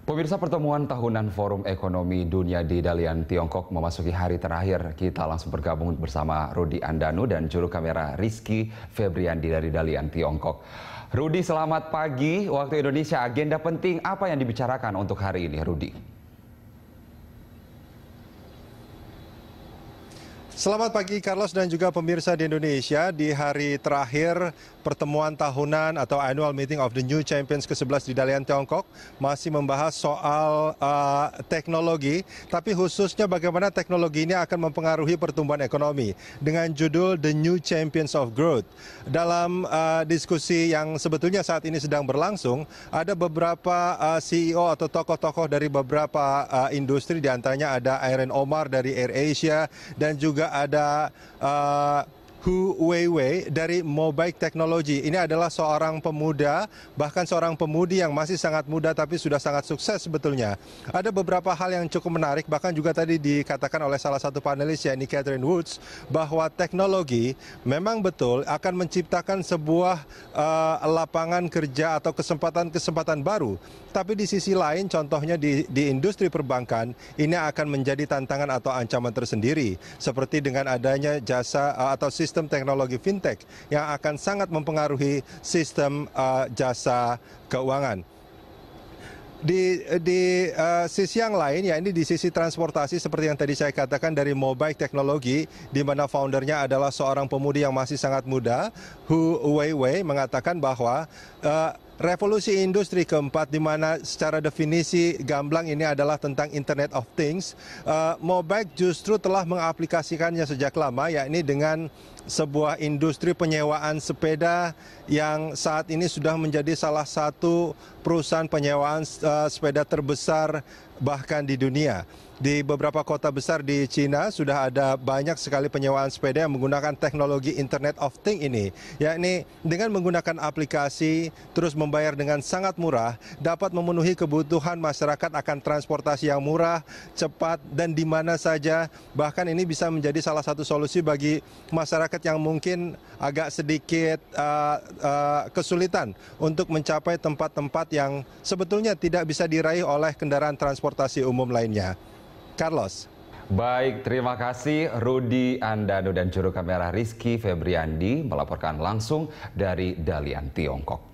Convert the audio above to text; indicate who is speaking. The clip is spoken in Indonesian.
Speaker 1: Pemirsa pertemuan tahunan Forum Ekonomi Dunia di Dalian, Tiongkok memasuki hari terakhir. Kita langsung bergabung bersama Rudi Andanu dan juru kamera Rizky Febriandi dari Dalian, Tiongkok. Rudi, selamat pagi. Waktu Indonesia, agenda penting apa yang
Speaker 2: dibicarakan untuk hari ini, Rudi? Selamat pagi Carlos dan juga pemirsa di Indonesia di hari terakhir pertemuan tahunan atau annual meeting of the new champions ke-11 di Dalian Tiongkok masih membahas soal uh, teknologi tapi khususnya bagaimana teknologi ini akan mempengaruhi pertumbuhan ekonomi dengan judul The New Champions of Growth. Dalam uh, diskusi yang sebetulnya saat ini sedang berlangsung ada beberapa uh, eh, CEO atau tokoh-tokoh dari beberapa uh, industri diantaranya ada Aaron Omar dari Air Asia dan juga ada uh, Hu Weiwei dari Mobike Technology. Ini adalah seorang pemuda, bahkan seorang pemudi yang masih sangat muda tapi sudah sangat sukses sebetulnya. Ada beberapa hal yang cukup menarik, bahkan juga tadi dikatakan oleh salah satu panelis yakni Catherine Woods, bahwa teknologi memang betul akan menciptakan sebuah uh, lapangan kerja atau kesempatan-kesempatan baru. Tapi di sisi lain, contohnya di, di industri perbankan, ini akan menjadi tantangan atau ancaman tersendiri. Seperti dengan adanya jasa uh, atau sistem sistem teknologi fintech yang akan sangat mempengaruhi sistem uh, jasa keuangan di di uh, sisi yang lain ya ini di sisi transportasi seperti yang tadi saya katakan dari mobile Teknologi di mana foundernya adalah seorang pemudi yang masih sangat muda Hu Weiwei mengatakan bahwa uh, revolusi industri keempat di mana secara definisi gamblang ini adalah tentang Internet of Things, uh, Mobike justru telah mengaplikasikannya sejak lama yakni dengan sebuah industri penyewaan sepeda yang saat ini sudah menjadi salah satu perusahaan penyewaan uh, sepeda terbesar bahkan di dunia. Di beberapa kota besar di Cina sudah ada banyak sekali penyewaan sepeda yang menggunakan teknologi Internet of Thing ini. Yakni dengan menggunakan aplikasi terus membayar dengan sangat murah dapat memenuhi kebutuhan masyarakat akan transportasi yang murah, cepat dan di mana saja. Bahkan ini bisa menjadi salah satu solusi bagi masyarakat yang mungkin agak sedikit uh, uh, kesulitan untuk mencapai tempat-tempat yang sebetulnya tidak bisa diraih oleh kendaraan transportasi transportasi umum lainnya. Carlos.
Speaker 1: Baik, terima kasih Rudi Andano dan juru kamera Rizky Febriandi melaporkan langsung dari Dalian, Tiongkok.